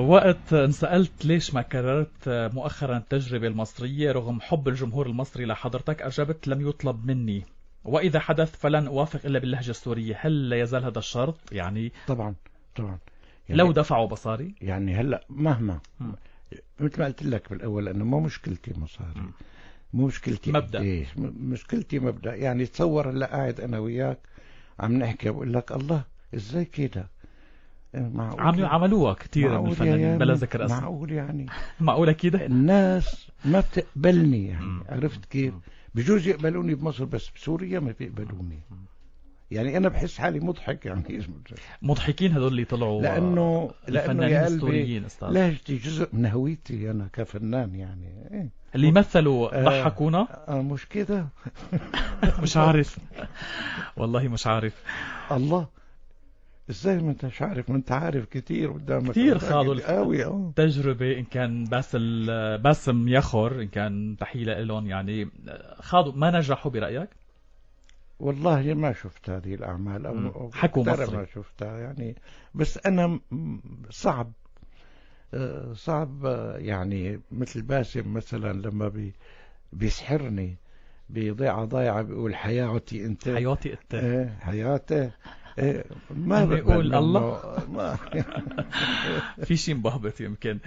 وقت انسألت ليش ما كررت مؤخرا التجربة المصرية رغم حب الجمهور المصري لحضرتك أجبت لم يطلب مني وإذا حدث فلن أوافق إلا باللهجة السورية هل لا يزال هذا الشرط يعني طبعا طبعا يعني لو دفعوا مصاري يعني هلا مهما مثل ما قلت لك بالأول أنه مو مشكلتي مصاري مو مشكلتي مبدأ إيه مشكلتي مبدأ يعني تصور هلا قاعد أنا وياك عم نحكي بقول لك الله ازاي كده إيه، معقول عم يعني. عملوها كثير من الفنانين يعني؟ بلا ذكر اسماء معقول يعني معقول كده الناس ما بتقبلني يعني عرفت كيف بجوز يقبلوني بمصر بس بسوريا ما بيقبلوني يعني انا بحس حالي مضحك يعني مضحكين هذول اللي طلعوا لانه لانه يا قلبي لهجتي جزء من هويتي انا كفنان يعني إيه؟ اللي مثلوا آه، ضحكونا آه مش كده مش عارف والله مش عارف الله ازاي ما انتش عارف ما انت عارف كتير قدامك كتير خاضوا قوي أه. تجربه ان كان بس باسم يخر ان كان تحيه لهم يعني خاضوا ما نجحوا برايك؟ والله ما شفت هذه الاعمال او حكوا مصري ما شفتها يعني بس انا صعب أه، صعب أه، يعني مثل باسم مثلا لما بي بيسحرني بضيعه ضايعه بيقول حياتي انت حياتي انت ايه حياتي إيه، ما بيقول الله ما في شيء مبهبط يمكن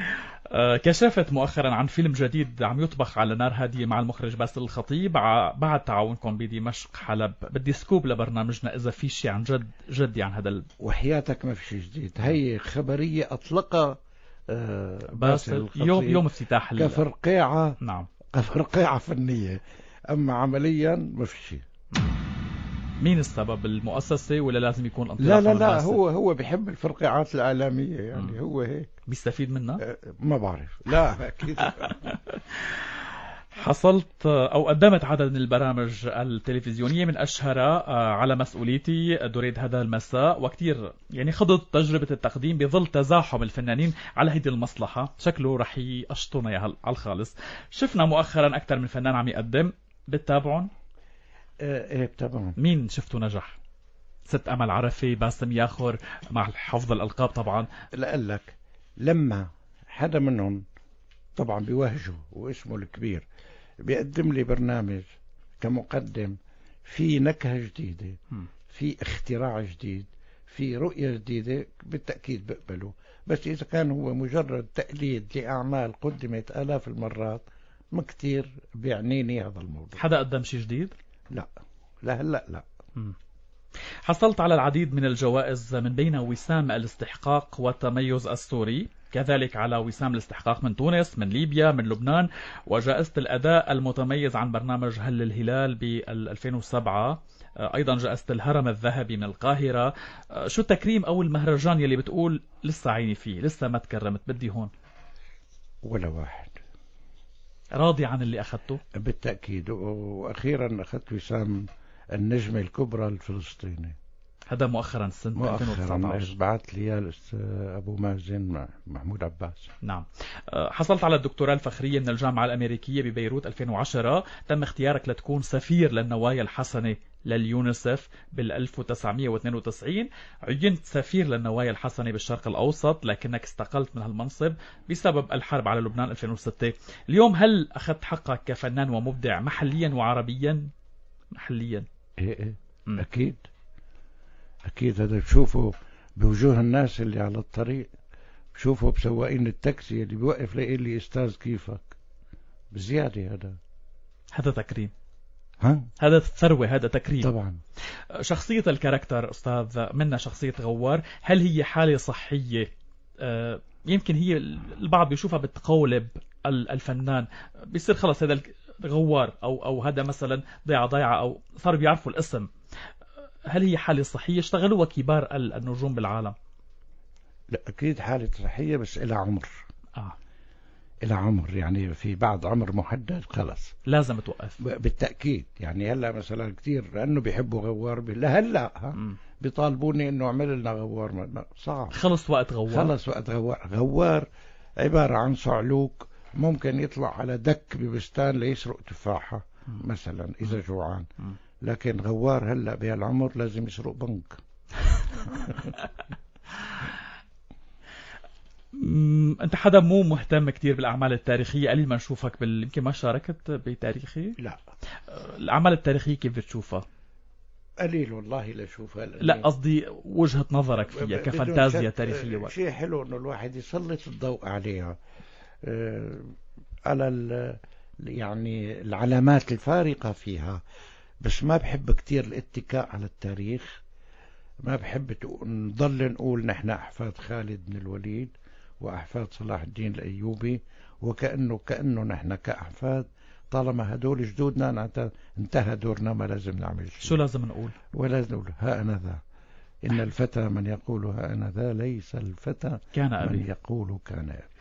آه، كشفت مؤخرا عن فيلم جديد عم يطبخ على نار هادية مع المخرج باسل الخطيب بعد تعاونكم بدمشق حلب بدي سكوب لبرنامجنا إذا في شيء عن جد جدي يعني عن هذا ال... وحياتك ما في شيء جديد هي خبرية أطلقها آه، باسل يوم يوم افتتاح كفرقيعة نعم كفرقيعة فنية أما عمليا ما في شيء مين السبب المؤسسه ولا لازم يكون انطلاقه لا لا لا المؤسسة. هو هو بحب الفرقعات الاعلاميه يعني م. هو هيك بيستفيد منها أه ما بعرف لا اكيد حصلت او قدمت عدد من البرامج التلفزيونيه من اشهرها آه، على مسؤوليتي دريد هذا المساء وكثير يعني خضت تجربه التقديم بظل تزاحم الفنانين على هيدي المصلحه شكله رح يقشطونا على الخالص شفنا مؤخرا اكثر من فنان عم يقدم بتتابعهم ايه طبعا إيه، مين شفته نجح؟ ست امل عرفي باسم ياخر مع حفظ الالقاب طبعا لقلك لك لما حدا منهم طبعا بوهجه واسمه الكبير بيقدم لي برنامج كمقدم في نكهه جديده في اختراع جديد في رؤية جديدة بالتأكيد بقبله بس إذا كان هو مجرد تقليد لأعمال قدمت آلاف المرات ما كتير بيعنيني هذا الموضوع حدا قدم شيء جديد؟ لا لهلا لا, لا. حصلت على العديد من الجوائز من بين وسام الاستحقاق والتميز السوري كذلك على وسام الاستحقاق من تونس من ليبيا من لبنان وجائزة الأداء المتميز عن برنامج هل الهلال ب 2007 آه، أيضا جائزة الهرم الذهبي من القاهرة آه، شو التكريم أو المهرجان يلي بتقول لسه عيني فيه لسه ما تكرمت بدي هون ولا واحد راضي عن اللي أخذته بالتأكيد وأخيرا أخذت وسام النجمة الكبرى الفلسطيني هذا مؤخرا سنة مؤخرا 2019 بعث لي أبو مازن محمود عباس نعم أه، حصلت على الدكتوراه الفخرية من الجامعة الأمريكية ببيروت 2010 تم اختيارك لتكون سفير للنوايا الحسنة لليونيسف بال 1992 عينت سفير للنوايا الحسنة بالشرق الأوسط لكنك استقلت من هالمنصب بسبب الحرب على لبنان 2006 اليوم هل أخذت حقك كفنان ومبدع محليا وعربيا؟ محليا ايه ايه أكيد أكيد هذا تشوفه بوجوه الناس اللي على الطريق بشوفه بسواقين التاكسي اللي بيوقف لي لي استاذ كيفك بزيادة هذا هذا تكريم ها؟ هذا ثروة هذا تكريم طبعا شخصية الكاركتر أستاذ منا شخصية غوار هل هي حالة صحية آه، يمكن هي البعض بيشوفها بتقولب الفنان بيصير خلص هذا غوار أو أو هذا مثلا ضيعة ضيعة أو صار بيعرفوا الاسم هل هي حالة صحية اشتغلوها كبار النجوم بالعالم لا أكيد حالة صحية بس إلى عمر آه. إلى عمر يعني في بعد عمر محدد خلص لازم توقف بالتأكيد يعني هلا مثلا كثير لأنه بيحبوا غوار لهلا بيطالبوني إنه اعمل لنا غوار صعب خلص وقت غوار خلص وقت غوار غوار عبارة عن صعلوك ممكن يطلع على دك ببستان ليسرق تفاحة مثلا إذا جوعان لكن غوار هلأ بهالعمر لازم يسرق بنك انت حدا مو مهتم كتير بالاعمال التاريخيه قليل ما نشوفك بال... يمكن ما شاركت بتاريخي لا الاعمال التاريخيه كيف بتشوفها قليل والله لا لا قصدي وجهه نظرك فيها كفانتازيا تاريخيه آه، شيء حلو انه الواحد يسلط الضوء عليها آه، على يعني العلامات الفارقة فيها بس ما بحب كتير الاتكاء على التاريخ ما بحب نضل نقول نحن أحفاد خالد بن الوليد وأحفاد صلاح الدين الأيوبي وكأنه كأنه نحن كأحفاد طالما هدول جدودنا انتهى دورنا ما لازم نعمل شيء شو لازم نقول ولازم نقول ها أنا ذا إن الفتى من يقول ها أنا ذا ليس الفتى كان أبي من يقول كان أبي